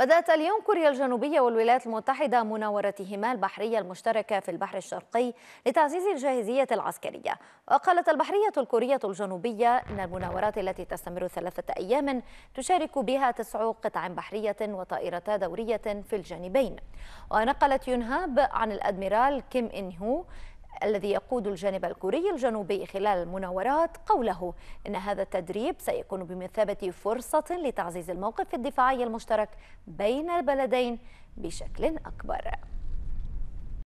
بدأت اليوم كوريا الجنوبية والولايات المتحدة مناورتهما البحرية المشتركة في البحر الشرقي لتعزيز الجاهزية العسكرية وقالت البحرية الكورية الجنوبية إن المناورات التي تستمر ثلاثة أيام تشارك بها تسع قطع بحرية وطائرتا دورية في الجانبين ونقلت يونهاب عن الأدميرال كيم إن هو الذي يقود الجانب الكوري الجنوبي خلال المناورات قوله إن هذا التدريب سيكون بمثابة فرصة لتعزيز الموقف الدفاعي المشترك بين البلدين بشكل أكبر